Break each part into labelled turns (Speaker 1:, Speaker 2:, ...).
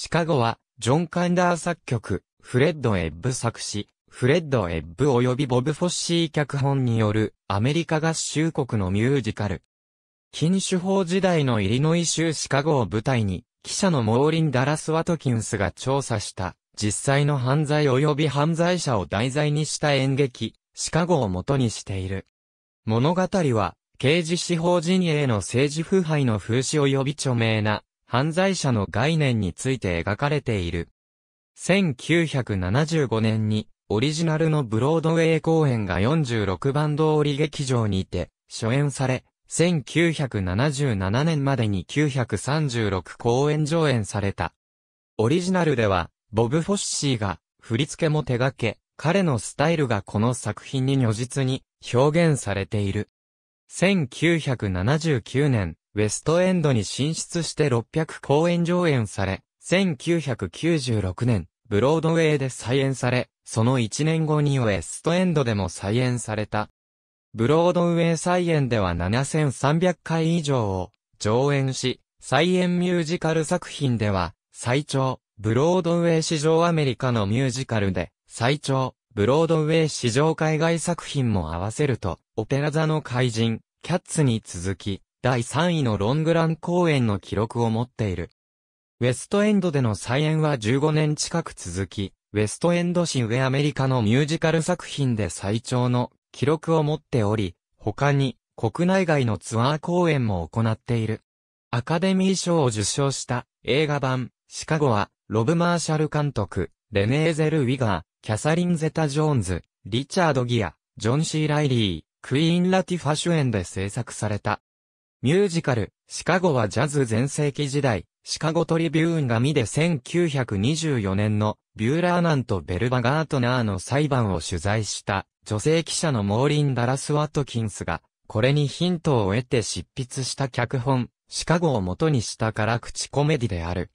Speaker 1: シカゴは、ジョン・カンダー作曲、フレッド・エッブ作詞、フレッド・エッブ及びボブ・フォッシー脚本によるアメリカ合衆国のミュージカル。禁酒法時代のイリノイ州シカゴを舞台に、記者のモーリン・ダラス・ワトキンスが調査した実際の犯罪及び犯罪者を題材にした演劇、シカゴを元にしている。物語は、刑事司法陣営の政治腐敗の風刺及び著名な犯罪者の概念について描かれている。1975年に、オリジナルのブロードウェイ公演が46番通り劇場にて、初演され、1977年までに936公演上演された。オリジナルでは、ボブ・フォッシーが、振り付けも手掛け、彼のスタイルがこの作品に如実に表現されている。1979年、ウェストエンドに進出して600公演上演され、1996年、ブロードウェイで再演され、その1年後にウェストエンドでも再演された。ブロードウェイ再演では7300回以上を上演し、再演ミュージカル作品では、最長、ブロードウェイ史上アメリカのミュージカルで、最長、ブロードウェイ史上海外作品も合わせると、オペラ座の怪人、キャッツに続き、第3位のロングラン公演の記録を持っている。ウェストエンドでの再演は15年近く続き、ウェストエンド新ウェアメリカのミュージカル作品で最長の記録を持っており、他に国内外のツアー公演も行っている。アカデミー賞を受賞した映画版シカゴはロブ・マーシャル監督、レネーゼル・ウィガー、キャサリン・ゼタ・ジョーンズ、リチャード・ギア、ジョン・シー・ライリー、クイーン・ラティファ主演で制作された。ミュージカル、シカゴはジャズ全盛期時代、シカゴトリビューンが見で1924年のビューラーナンとベルバ・ガートナーの裁判を取材した女性記者のモーリン・ダラス・ワットキンスが、これにヒントを得て執筆した脚本、シカゴを元にした辛口コメディである。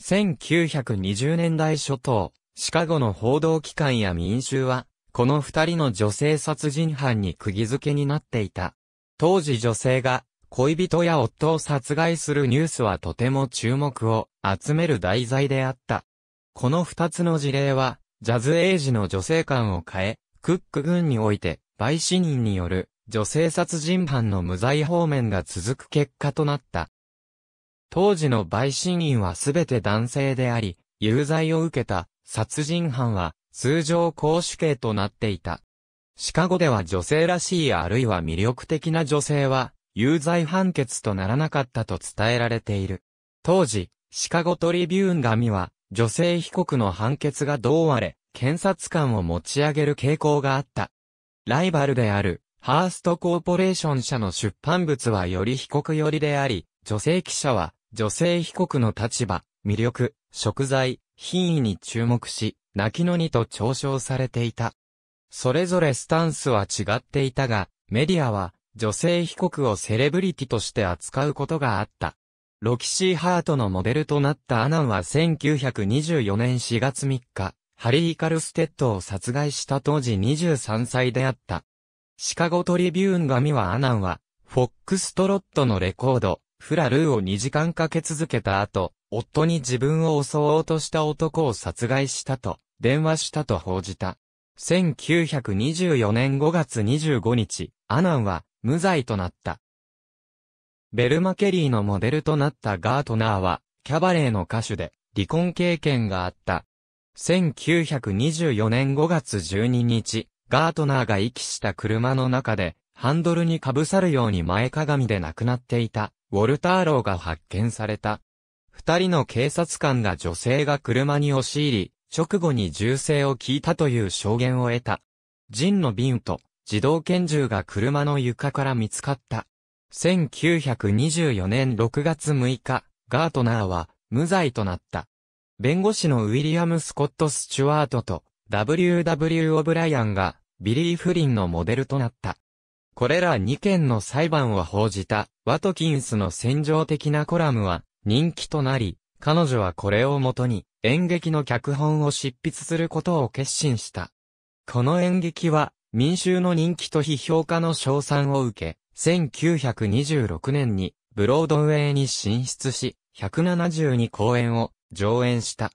Speaker 1: 1920年代初頭、シカゴの報道機関や民衆は、この二人の女性殺人犯に釘付けになっていた。当時女性が恋人や夫を殺害するニュースはとても注目を集める題材であった。この二つの事例は、ジャズエイジの女性観を変え、クック軍において、陪死人による女性殺人犯の無罪方面が続く結果となった。当時の陪死人はすべて男性であり、有罪を受けた殺人犯は通常公主刑となっていた。シカゴでは女性らしいあるいは魅力的な女性は有罪判決とならなかったと伝えられている。当時、シカゴトリビューン紙は、女性被告の判決がどうあれ、検察官を持ち上げる傾向があった。ライバルである、ハーストコーポレーション社の出版物はより被告寄りであり、女性記者は、女性被告の立場、魅力、食材、品位に注目し、泣きのにと嘲笑されていた。それぞれスタンスは違っていたが、メディアは、女性被告をセレブリティとして扱うことがあった。ロキシー・ハートのモデルとなったアナンは1924年4月3日、ハリー・カルステッドを殺害した当時23歳であった。シカゴトリビューン紙はアナンは、フォックストロットのレコード、フラルーを2時間かけ続けた後、夫に自分を襲おうとした男を殺害したと、電話したと報じた。1924年5月25日、アナンは、無罪となった。ベルマ・ケリーのモデルとなったガートナーは、キャバレーの歌手で、離婚経験があった。1924年5月12日、ガートナーが遺棄した車の中で、ハンドルにかぶさるように前鏡で亡くなっていた、ウォルターローが発見された。二人の警察官が女性が車に押し入り、直後に銃声を聞いたという証言を得た。ジンの瓶と自動拳銃が車の床から見つかった。1924年6月6日、ガートナーは無罪となった。弁護士のウィリアム・スコット・スチュワートと W.W. オブライアンがビリー・フリンのモデルとなった。これら2件の裁判を報じたワトキンスの戦場的なコラムは人気となり、彼女はこれをもとに演劇の脚本を執筆することを決心した。この演劇は民衆の人気と批評家の賞賛を受け、1926年にブロードウェイに進出し、172公演を上演した。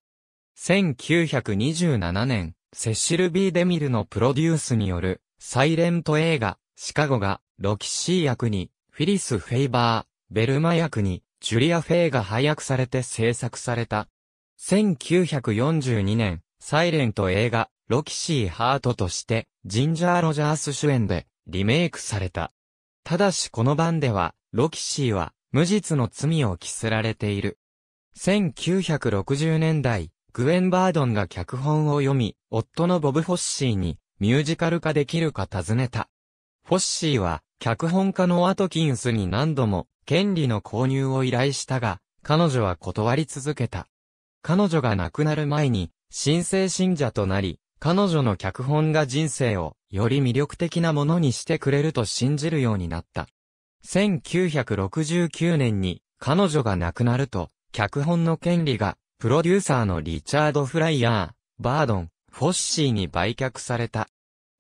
Speaker 1: 1927年、セシル・ビー・デミルのプロデュースによるサイレント映画、シカゴがロキシー役にフィリス・フェイバー、ベルマ役にジュリア・フェイが配役されて制作された。1942年、サイレント映画、ロキシー・ハートとして、ジンジャー・ロジャース主演で、リメイクされた。ただしこの版では、ロキシーは、無実の罪を着せられている。1960年代、グエン・バードンが脚本を読み、夫のボブ・フォッシーに、ミュージカル化できるか尋ねた。フォッシーは、脚本家のアトキンスに何度も、権利の購入を依頼したが、彼女は断り続けた。彼女が亡くなる前に、神聖信者となり、彼女の脚本が人生をより魅力的なものにしてくれると信じるようになった。1969年に彼女が亡くなると、脚本の権利がプロデューサーのリチャード・フライヤー、バードン、フォッシーに売却された。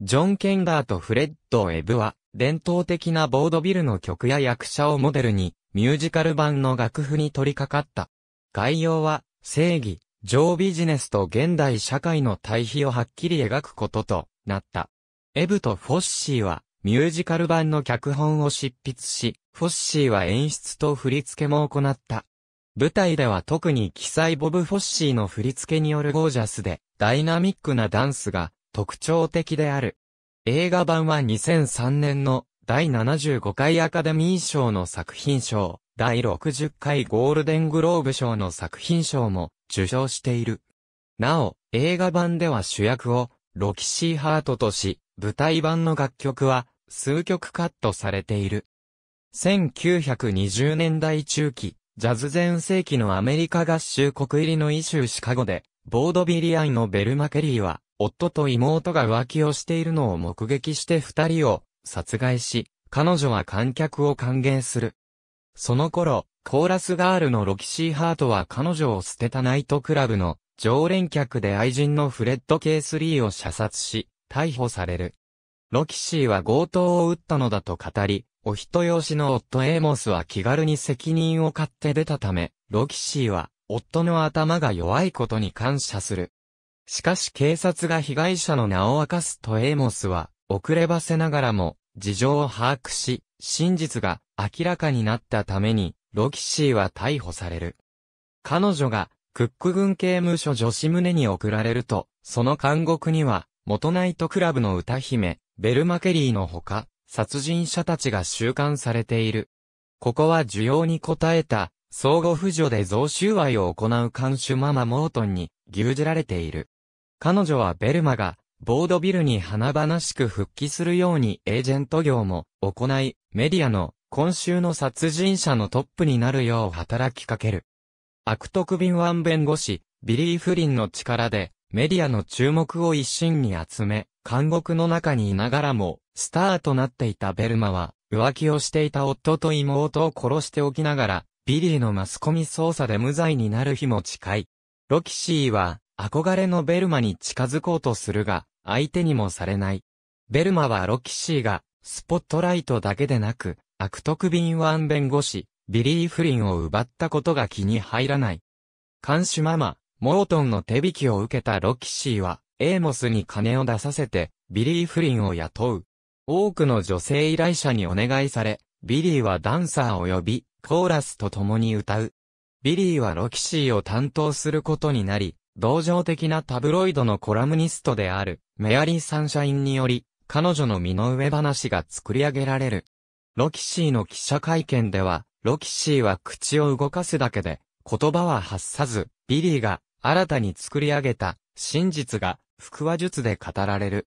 Speaker 1: ジョン・ケンガーとフレッド・エブは、伝統的なボードビルの曲や役者をモデルに、ミュージカル版の楽譜に取り掛かった。概要は、正義、上ビジネスと現代社会の対比をはっきり描くこととなった。エブとフォッシーはミュージカル版の脚本を執筆し、フォッシーは演出と振り付けも行った。舞台では特に記載ボブ・フォッシーの振り付けによるゴージャスでダイナミックなダンスが特徴的である。映画版は2003年の第75回アカデミー賞の作品賞、第60回ゴールデングローブ賞の作品賞も受賞している。なお、映画版では主役をロキシー・ハートとし、舞台版の楽曲は数曲カットされている。1920年代中期、ジャズ全世紀のアメリカ合衆国入りのイシューシカゴで、ボードビリアイのベルマケリーは、夫と妹が浮気をしているのを目撃して二人を殺害し、彼女は観客を歓迎する。その頃、コーラスガールのロキシー・ハートは彼女を捨てたナイトクラブの常連客で愛人のフレッド・ケースリーを射殺し、逮捕される。ロキシーは強盗を撃ったのだと語り、お人よしの夫エーモスは気軽に責任を買って出たため、ロキシーは夫の頭が弱いことに感謝する。しかし警察が被害者の名を明かすとエーモスは、遅ればせながらも、事情を把握し、真実が明らかになったために、ロキシーは逮捕される。彼女が、クック軍刑務所女子胸に送られると、その監獄には、元ナイトクラブの歌姫、ベルマケリーのほか、殺人者たちが収監されている。ここは需要に応えた、相互扶助で贈収賄を行う監守ママモートンに牛耳られている。彼女はベルマが、ボードビルに華々しく復帰するようにエージェント業も行い、メディアの今週の殺人者のトップになるよう働きかける。悪徳敏腕弁護士、ビリー・フリンの力で、メディアの注目を一心に集め、監獄の中にいながらも、スターとなっていたベルマは、浮気をしていた夫と妹を殺しておきながら、ビリーのマスコミ捜査で無罪になる日も近い。ロキシーは、憧れのベルマに近づこうとするが、相手にもされない。ベルマはロキシーが、スポットライトだけでなく、悪徳敏腕弁護士、ビリー・フリンを奪ったことが気に入らない。監視ママ、モートンの手引きを受けたロキシーは、エーモスに金を出させて、ビリー・フリンを雇う。多くの女性依頼者にお願いされ、ビリーはダンサー及び、コーラスと共に歌う。ビリーはロキシーを担当することになり、同情的なタブロイドのコラムニストである、メアリー・サンシャインにより、彼女の身の上話が作り上げられる。ロキシーの記者会見では、ロキシーは口を動かすだけで、言葉は発さず、ビリーが新たに作り上げた真実が腹話術で語られる。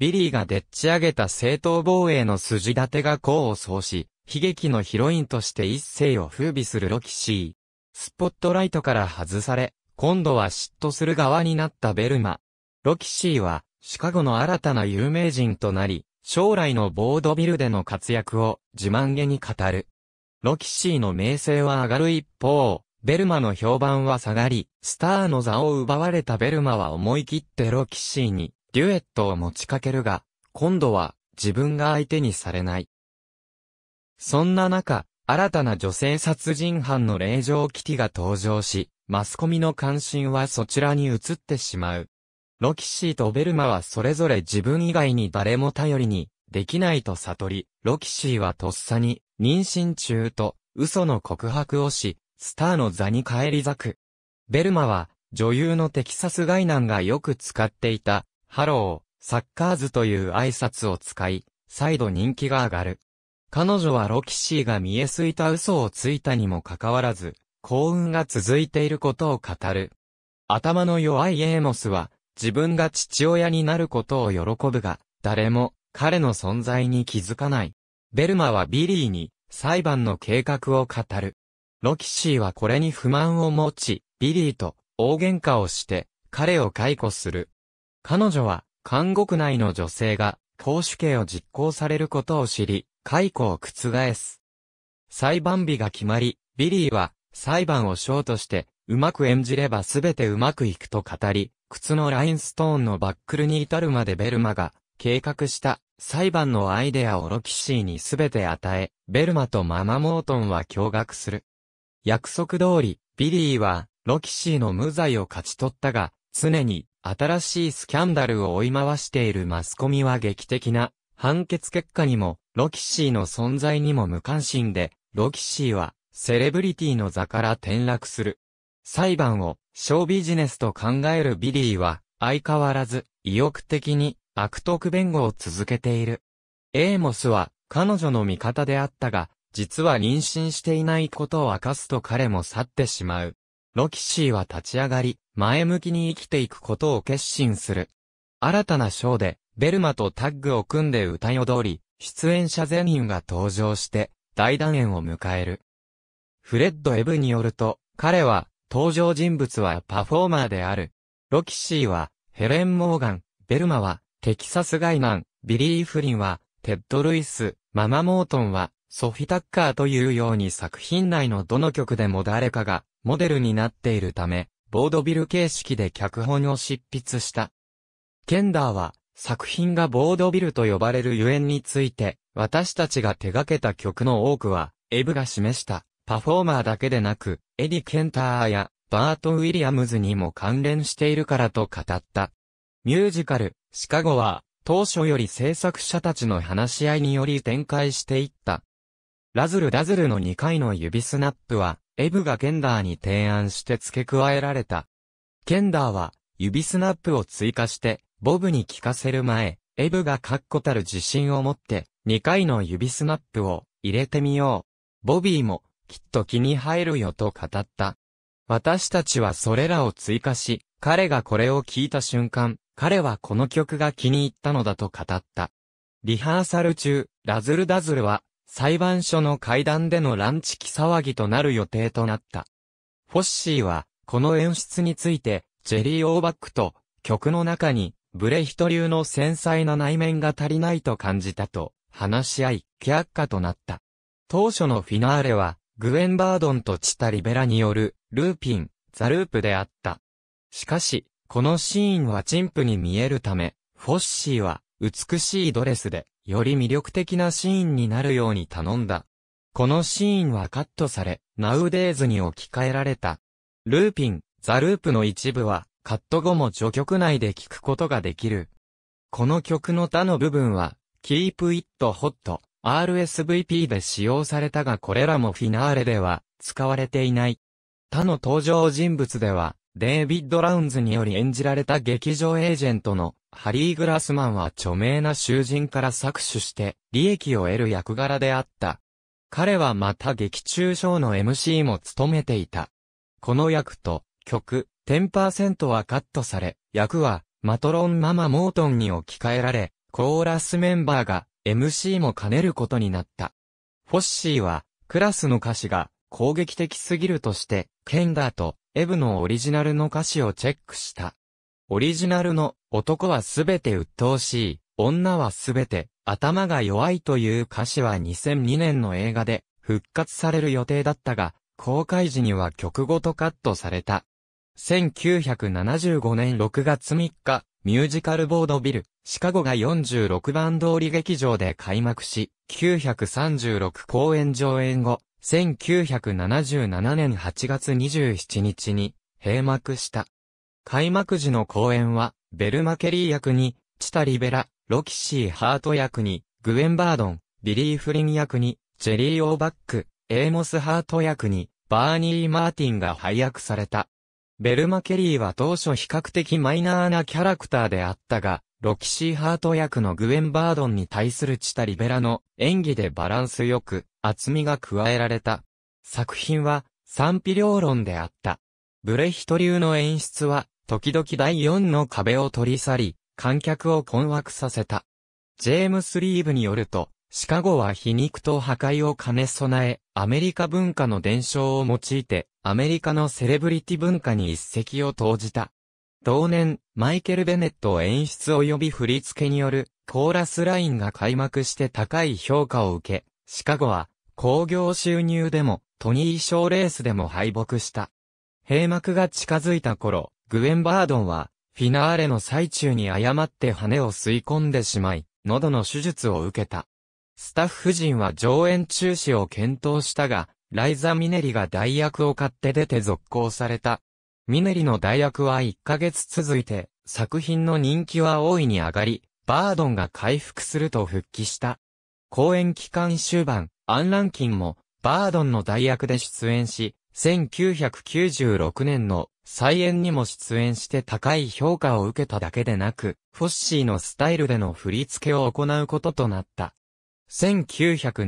Speaker 1: ビリーがでっち上げた正当防衛の筋立てが功を奏し、悲劇のヒロインとして一世を風靡するロキシー。スポットライトから外され、今度は嫉妬する側になったベルマ。ロキシーは、シカゴの新たな有名人となり、将来のボードビルでの活躍を自慢げに語る。ロキシーの名声は上がる一方、ベルマの評判は下がり、スターの座を奪われたベルマは思い切ってロキシーにデュエットを持ちかけるが、今度は自分が相手にされない。そんな中、新たな女性殺人犯の令状危機が登場し、マスコミの関心はそちらに移ってしまう。ロキシーとベルマはそれぞれ自分以外に誰も頼りにできないと悟り、ロキシーはとっさに妊娠中と嘘の告白をし、スターの座に返り咲く。ベルマは女優のテキサスガイナンがよく使っていたハロー、サッカーズという挨拶を使い、再度人気が上がる。彼女はロキシーが見えすいた嘘をついたにもかかわらず、幸運が続いていることを語る。頭の弱いエーモスは、自分が父親になることを喜ぶが、誰も彼の存在に気づかない。ベルマはビリーに裁判の計画を語る。ロキシーはこれに不満を持ち、ビリーと大喧嘩をして彼を解雇する。彼女は監獄内の女性が公主刑を実行されることを知り、解雇を覆す。裁判日が決まり、ビリーは裁判をショートして、うまく演じればすべてうまくいくと語り、靴のラインストーンのバックルに至るまでベルマが計画した裁判のアイデアをロキシーにすべて与え、ベルマとママモートンは驚愕する。約束通り、ビリーはロキシーの無罪を勝ち取ったが、常に新しいスキャンダルを追い回しているマスコミは劇的な判決結果にも、ロキシーの存在にも無関心で、ロキシーはセレブリティの座から転落する。裁判を小ビジネスと考えるビリーは、相変わらず意欲的に悪徳弁護を続けている。エーモスは彼女の味方であったが、実は妊娠していないことを明かすと彼も去ってしまう。ロキシーは立ち上がり、前向きに生きていくことを決心する。新たなショーで、ベルマとタッグを組んで歌い踊り、出演者全員が登場して、大団円を迎える。フレッド・エブによると、彼は、登場人物はパフォーマーである。ロキシーはヘレン・モーガン、ベルマはテキサス・ガイマン、ビリー・フリンはテッド・ルイス、ママ・モートンはソフィ・タッカーというように作品内のどの曲でも誰かがモデルになっているため、ボードビル形式で脚本を執筆した。ケンダーは作品がボードビルと呼ばれるゆえんについて、私たちが手掛けた曲の多くは、エブが示したパフォーマーだけでなく、エディ・ケンターやバート・ウィリアムズにも関連しているからと語った。ミュージカル、シカゴは、当初より制作者たちの話し合いにより展開していった。ラズル・ダズルの2回の指スナップは、エブがケンダーに提案して付け加えられた。ケンダーは、指スナップを追加して、ボブに聞かせる前、エブが確固たる自信を持って、2回の指スナップを入れてみよう。ボビーも、きっと気に入るよと語った。私たちはそれらを追加し、彼がこれを聞いた瞬間、彼はこの曲が気に入ったのだと語った。リハーサル中、ラズルダズルは、裁判所の階段でのランチキ騒ぎとなる予定となった。フォッシーは、この演出について、ジェリー・オーバックと、曲の中に、ブレヒト流の繊細な内面が足りないと感じたと、話し合い、却下となった。当初のフィナーレは、グエン・バードンとチタ・リベラによる、ルーピン、ザ・ループであった。しかし、このシーンは陳腐に見えるため、フォッシーは、美しいドレスで、より魅力的なシーンになるように頼んだ。このシーンはカットされ、ナウデーズに置き換えられた。ルーピン、ザ・ループの一部は、カット後も序曲内で聴くことができる。この曲の他の部分は、Keep It Hot RSVP で使用されたがこれらもフィナーレでは使われていない。他の登場人物では、デイビッド・ラウンズにより演じられた劇場エージェントのハリー・グラスマンは著名な囚人から搾取して利益を得る役柄であった。彼はまた劇中ショーの MC も務めていた。この役と曲10%はカットされ、役はマトロンママ・モートンに置き換えられ、コーラスメンバーが MC も兼ねることになった。フォッシーは、クラスの歌詞が攻撃的すぎるとして、ケンダーとエブのオリジナルの歌詞をチェックした。オリジナルの男はすべて鬱陶しい、女はすべて頭が弱いという歌詞は2002年の映画で復活される予定だったが、公開時には曲ごとカットされた。1975年6月3日、ミュージカルボードビル、シカゴが46番通り劇場で開幕し、936公演上演後、1977年8月27日に閉幕した。開幕時の公演は、ベルマケリー役に、チタリベラ、ロキシー・ハート役に、グエン・バードン、ビリー・フリン役に、ジェリー・オーバック、エーモス・ハート役に、バーニー・マーティンが配役された。ベルマ・ケリーは当初比較的マイナーなキャラクターであったが、ロキシー・ハート役のグエン・バードンに対するチタ・リベラの演技でバランスよく厚みが加えられた。作品は賛否両論であった。ブレヒト流の演出は時々第4の壁を取り去り、観客を困惑させた。ジェームス・リーブによると、シカゴは皮肉と破壊を兼ね備え、アメリカ文化の伝承を用いて、アメリカのセレブリティ文化に一石を投じた。同年、マイケル・ベネット演出及び振り付けによるコーラスラインが開幕して高い評価を受け、シカゴは興行収入でもトニー賞レースでも敗北した。閉幕が近づいた頃、グエン・バードンはフィナーレの最中に誤って羽を吸い込んでしまい、喉の手術を受けた。スタッフ陣は上演中止を検討したが、ライザ・ミネリが代役を買って出て続行された。ミネリの代役は1ヶ月続いて、作品の人気は大いに上がり、バードンが回復すると復帰した。公演期間終盤、アン・ランキンも、バードンの代役で出演し、1996年の再演にも出演して高い評価を受けただけでなく、フォッシーのスタイルでの振り付けを行うこととなった。1979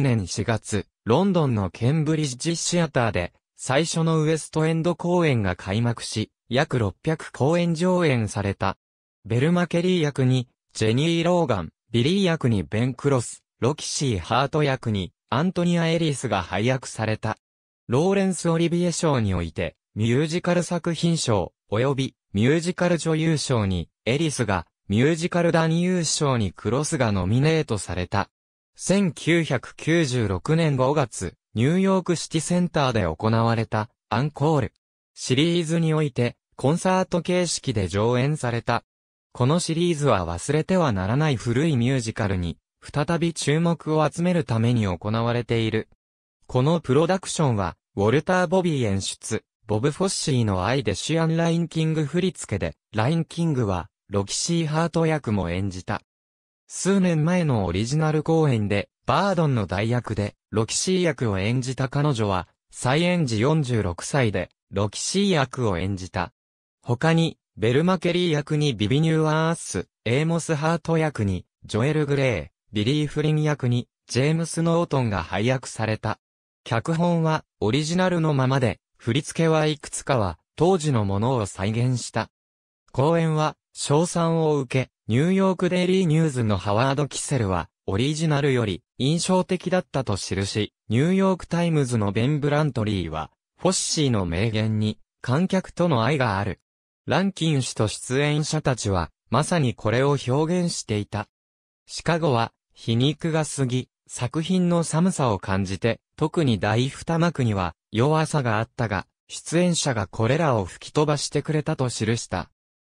Speaker 1: 年4月、ロンドンのケンブリッジシアターで、最初のウエストエンド公演が開幕し、約600公演上演された。ベルマケリー役に、ジェニー・ローガン、ビリー役にベン・クロス、ロキシー・ハート役に、アントニア・エリスが配役された。ローレンス・オリビエ賞において、ミュージカル作品賞、及び、ミュージカル女優賞に、エリスが、ミュージカル男優賞にクロスがノミネートされた。1996年5月、ニューヨークシティセンターで行われたアンコールシリーズにおいてコンサート形式で上演された。このシリーズは忘れてはならない古いミュージカルに再び注目を集めるために行われている。このプロダクションは、ウォルター・ボビー演出、ボブ・フォッシーの愛でシアン・ラインキング振り付けで、ラインキングは、ロキシー・ハート役も演じた。数年前のオリジナル公演で、バードンの代役で、ロキシー役を演じた彼女は、再演時46歳で、ロキシー役を演じた。他に、ベルマケリー役にビビニュー・アース、エーモス・ハート役に、ジョエル・グレー、ビリー・フリン役に、ジェームス・ノートンが配役された。脚本は、オリジナルのままで、振り付けはいくつかは、当時のものを再現した。公演は、賞賛を受け、ニューヨークデイリーニューズのハワード・キセルは、オリジナルより印象的だったと記し、ニューヨークタイムズのベン・ブラントリーは、フォッシーの名言に、観客との愛がある。ランキン氏と出演者たちは、まさにこれを表現していた。シカゴは、皮肉が過ぎ、作品の寒さを感じて、特に大二幕には弱さがあったが、出演者がこれらを吹き飛ばしてくれたと記した。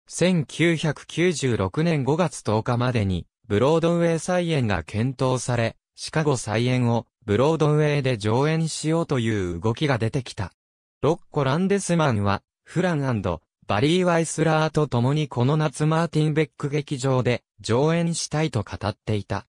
Speaker 1: 1996年5月10日までに、ブロードウェイ再演が検討され、シカゴ再演をブロードウェイで上演しようという動きが出てきた。ロッコ・ランデスマンは、フランバリー・ワイスラーと共にこの夏マーティン・ベック劇場で上演したいと語っていた。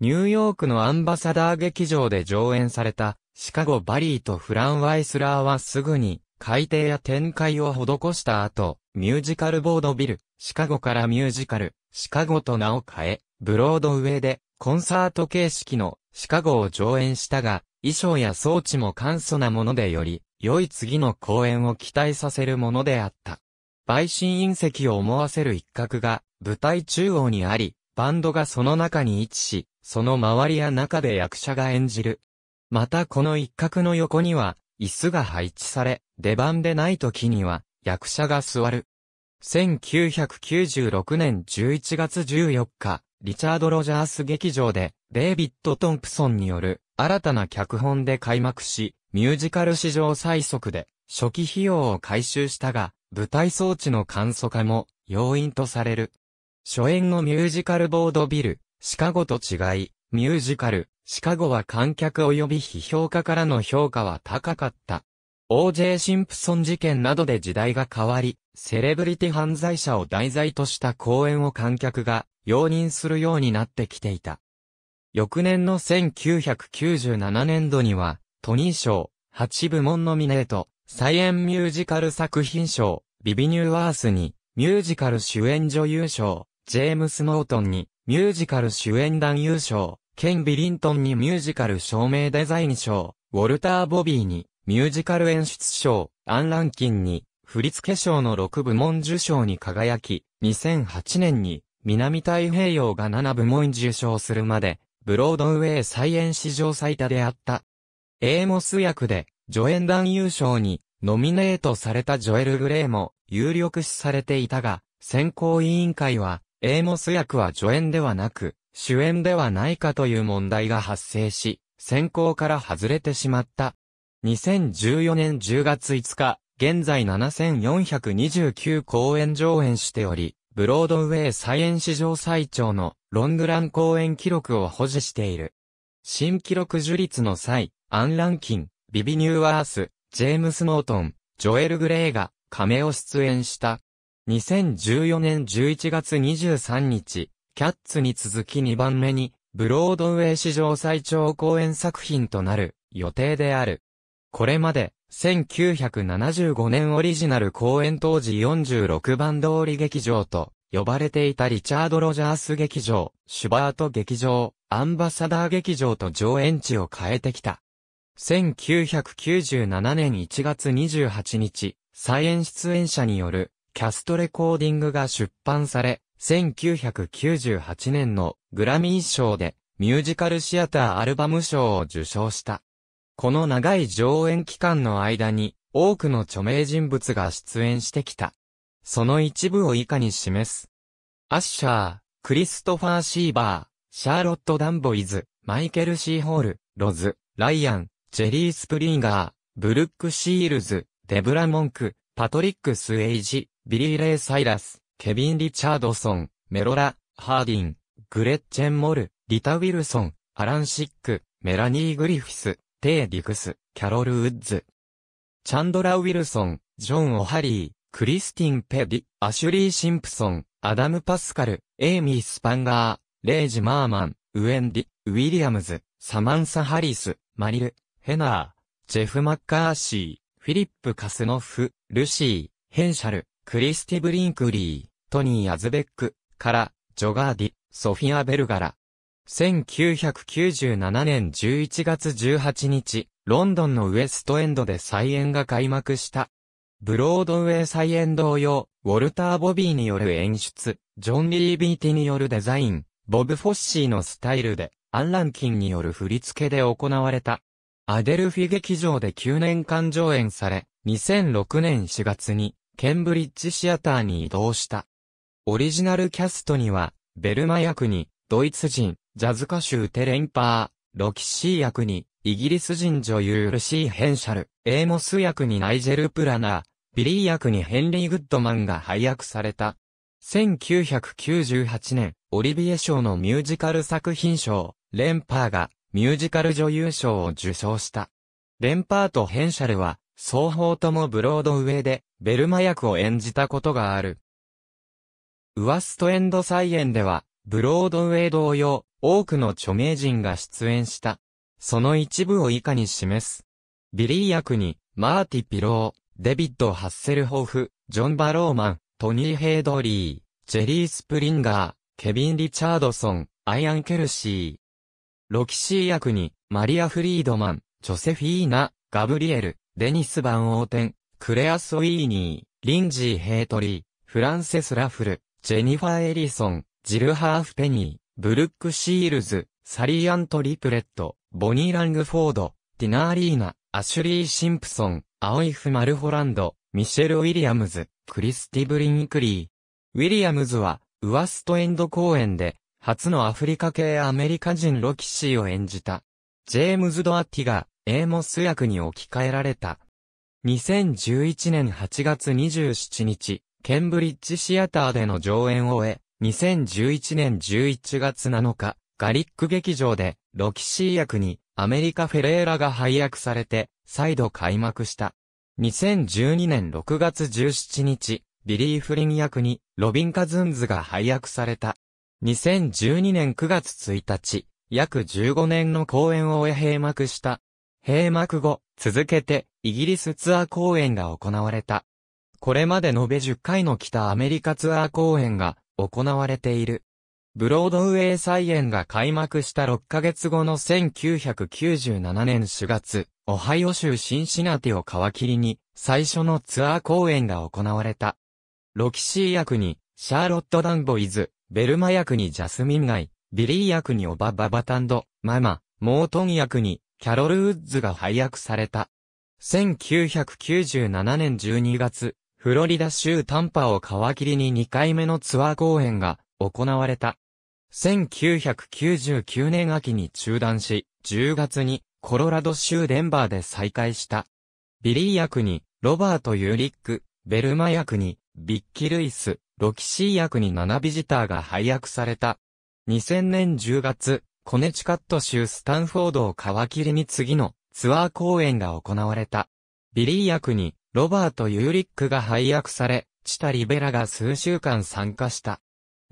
Speaker 1: ニューヨークのアンバサダー劇場で上演されたシカゴ・バリーとフラン・ワイスラーはすぐに改底や展開を施した後、ミュージカルボードビル、シカゴからミュージカル、シカゴと名を変え、ブロードウェイでコンサート形式のシカゴを上演したが、衣装や装置も簡素なものでより、良い次の公演を期待させるものであった。陪審隕石を思わせる一角が舞台中央にあり、バンドがその中に位置し、その周りや中で役者が演じる。またこの一角の横には、椅子が配置され、出番でない時には役者が座る。1996年11月14日、リチャード・ロジャース劇場で、デイビッド・トンプソンによる新たな脚本で開幕し、ミュージカル史上最速で、初期費用を回収したが、舞台装置の簡素化も要因とされる。初演のミュージカルボードビル、シカゴと違い、ミュージカル、シカゴは観客及び批評家からの評価は高かった。O.J. シンプソン事件などで時代が変わり、セレブリティ犯罪者を題材とした公演を観客が容認するようになってきていた。翌年の1997年度には、トニー賞、8部門ノミネート、サイエンミュージカル作品賞、ビビニューワースに、ミュージカル主演女優賞、ジェームス・ノートンに、ミュージカル主演男優賞、ケン・ビリントンにミュージカル照明デザイン賞、ウォルター・ボビーにミュージカル演出賞、アン・ランキンに振付賞の6部門受賞に輝き、2008年に南太平洋が7部門受賞するまで、ブロードウェイ再演史上最多であった。エーモス役で助演男優賞にノミネートされたジョエル・グレイも有力視されていたが、選考委員会は、エーモス役は助演ではなく、主演ではないかという問題が発生し、選考から外れてしまった。2014年10月5日、現在7429公演上演しており、ブロードウェイ再演史上最長のロングラン公演記録を保持している。新記録樹立の際、アン・ランキン、ビビ・ニューワース、ジェームス・ノートン、ジョエル・グレイが、亀を出演した。2014年11月23日、キャッツに続き2番目に、ブロードウェイ史上最長公演作品となる予定である。これまで、1975年オリジナル公演当時46番通り劇場と呼ばれていたリチャード・ロジャース劇場、シュバート劇場、アンバサダー劇場と上演地を変えてきた。1997年1月28日、再演出演者によるキャストレコーディングが出版され、1998年のグラミー賞でミュージカルシアターアルバム賞を受賞した。この長い上演期間の間に多くの著名人物が出演してきた。その一部を以下に示す。アッシャー、クリストファー・シーバー、シャーロット・ダンボイズ、マイケル・シー・ホール、ロズ、ライアン、ジェリー・スプリンガー、ブルック・シールズ、デブラ・モンク、パトリック・スエイジ、ビリー・レイ・サイラス、ケビン・リチャードソン、メロラ、ハーディン、グレッチェン・モル、リタ・ウィルソン、アラン・シック、メラニー・グリフィス、テイ・ディクス、キャロル・ウッズ。チャンドラ・ウィルソン、ジョン・オハリー、クリスティン・ペディ、アシュリー・シンプソン、アダム・パスカル、エイミー・スパンガー、レイジ・マーマン、ウェンディ、ウィリアムズ、サマンサ・ハリス、マリル、ヘナー、ジェフ・マッカーシー、フィリップ・カスノフ、ルシー、ヘンシャル、クリスティ・ブリンクリー。トニー・アズベックから、ジョガーディ、ソフィア・ベルガラ。1997年11月18日、ロンドンのウエストエンドで再演が開幕した。ブロードウェイ再演同様、ウォルター・ボビーによる演出、ジョン・リー・ビーティによるデザイン、ボブ・フォッシーのスタイルで、アン・ランキンによる振り付けで行われた。アデルフィ劇場で9年間上演され、2006年4月に、ケンブリッジシアターに移動した。オリジナルキャストには、ベルマ役に、ドイツ人、ジャズ歌手テレンパー、ロキシー役に、イギリス人女優ルシー・ヘンシャル、エーモス役にナイジェル・プラナー、ビリー役にヘンリー・グッドマンが配役された。1998年、オリビエ賞のミュージカル作品賞、レンパーがミュージカル女優賞を受賞した。レンパーとヘンシャルは、双方ともブロードウェイで、ベルマ役を演じたことがある。ウワストエンド菜園では、ブロードウェイ同様、多くの著名人が出演した。その一部を以下に示す。ビリー役に、マーティ・ピロー、デビッド・ハッセルホフ、ジョン・バローマン、トニー・ヘイドリー、ジェリー・スプリンガー、ケビン・リチャードソン、アイアン・ケルシー。ロキシー役に、マリア・フリードマン、ジョセフィーナ、ガブリエル、デニス・バン・オーテン、クレア・ソイーニー、リンジー・ヘイトリー、フランセス・ラフル、ジェニファー・エリソン、ジル・ハーフ・ペニー、ブルック・シールズ、サリー・アント・リプレット、ボニー・ラングフォード、ディナー・リーナ、アシュリー・シンプソン、アオイフ・マルホランド、ミシェル・ウィリアムズ、クリスティ・ブリンクリー。ウィリアムズは、ウワストエンド公演で、初のアフリカ系アメリカ人ロキシーを演じた。ジェームズ・ドアティが、エーモス役に置き換えられた。2011年8月27日、ケンブリッジシアターでの上演を終え、2011年11月7日、ガリック劇場で、ロキシー役に、アメリカフェレーラが配役されて、再度開幕した。2012年6月17日、ビリー・フリン役に、ロビン・カズンズが配役された。2012年9月1日、約15年の公演を終え閉幕した。閉幕後、続けて、イギリスツアー公演が行われた。これまで延べ10回の北アメリカツアー公演が行われている。ブロードウェイ再演が開幕した6ヶ月後の1997年4月、オハイオ州シンシナティを皮切りに、最初のツアー公演が行われた。ロキシー役に、シャーロット・ダンボイズ、ベルマ役にジャスミンガイ、ビリー役にオバ・ババタンド、ママ、モートン役に、キャロル・ウッズが配役された。1997年12月、フロリダ州タンパを皮切りに2回目のツアー公演が行われた。1999年秋に中断し、10月にコロラド州デンバーで再開した。ビリー役にロバート・ユーリック、ベルマ役にビッキルイス、ロキシー役に7ビジターが配役された。2000年10月、コネチカット州スタンフォードを皮切りに次のツアー公演が行われた。ビリー役にロバート・ユーリックが配役され、チタ・リベラが数週間参加した。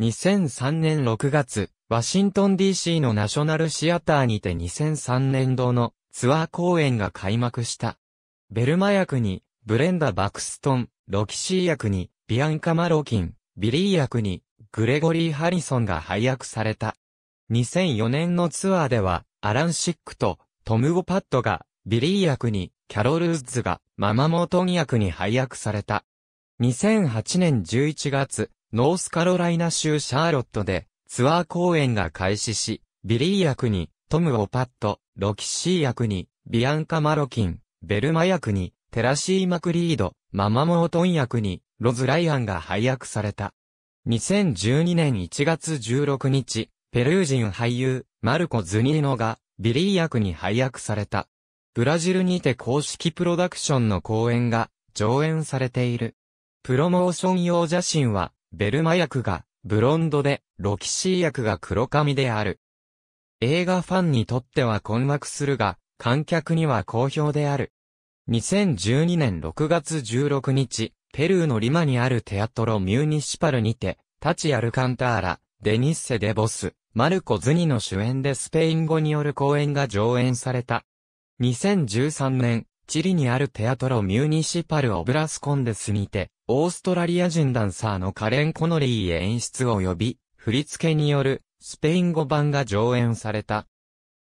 Speaker 1: 2003年6月、ワシントン DC のナショナルシアターにて2003年度のツアー公演が開幕した。ベルマ役に、ブレンダ・バクストン、ロキシー役に、ビアンカ・マロキン、ビリー役に、グレゴリー・ハリソンが配役された。2004年のツアーでは、アラン・シックとトム・ゴ・パッドが、ビリー役に、キャロル・ウッズがママモートン役に配役された。2008年11月、ノースカロライナ州シャーロットでツアー公演が開始し、ビリー役にトム・オパット、ロキシー役にビアンカ・マロキン、ベルマ役にテラシー・マクリード、ママモートン役にロズ・ライアンが配役された。2012年1月16日、ペルー人俳優、マルコ・ズニーノが、ビリー役に配役された。ブラジルにて公式プロダクションの公演が上演されている。プロモーション用写真は、ベルマ役がブロンドで、ロキシー役が黒髪である。映画ファンにとっては困惑するが、観客には好評である。2012年6月16日、ペルーのリマにあるテアトロ・ミューニシパルにて、タチ・アルカンターラ、デニッセ・デボス、マルコ・ズニの主演でスペイン語による公演が上演された。2013年、チリにあるテアトロ・ミュニシパル・オブラス・コンデスにて、オーストラリア人ダンサーのカレン・コノリーへ演出を呼び、振り付けによるスペイン語版が上演された。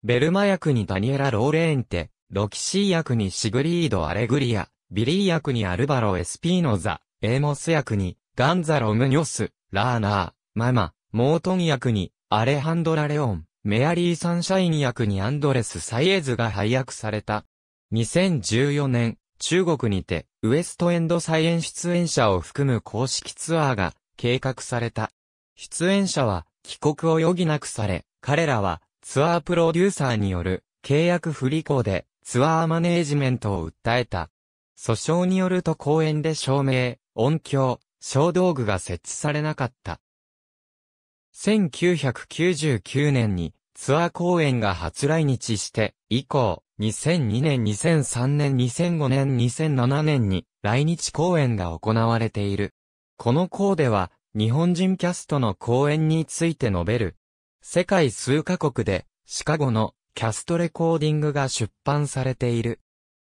Speaker 1: ベルマ役にダニエラ・ローレーンテ、ロキシー役にシグリード・アレグリア、ビリー役にアルバロ・エスピーノザ、エーモス役にガンザロ・ムニョス、ラーナー、ママ、モートン役にアレハンドラ・レオン。メアリー・サンシャイン役にアンドレス・サイエズが配役された。2014年、中国にて、ウエストエンド再演出演者を含む公式ツアーが計画された。出演者は帰国を余儀なくされ、彼らはツアープロデューサーによる契約不履行でツアーマネージメントを訴えた。訴訟によると公演で照明、音響、小道具が設置されなかった。1999年にツアー公演が初来日して以降、2002年、2003年、2005年、2007年に来日公演が行われている。この項では日本人キャストの公演について述べる。世界数カ国でシカゴのキャストレコーディングが出版されている。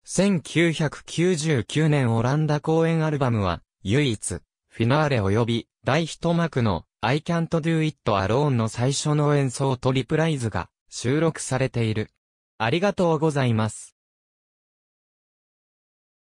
Speaker 1: 1999年オランダ公演アルバムは唯一フィナーレ及び大一幕の I can't do it alone の最初の演奏とリプライズが収録されている。ありがとうございます。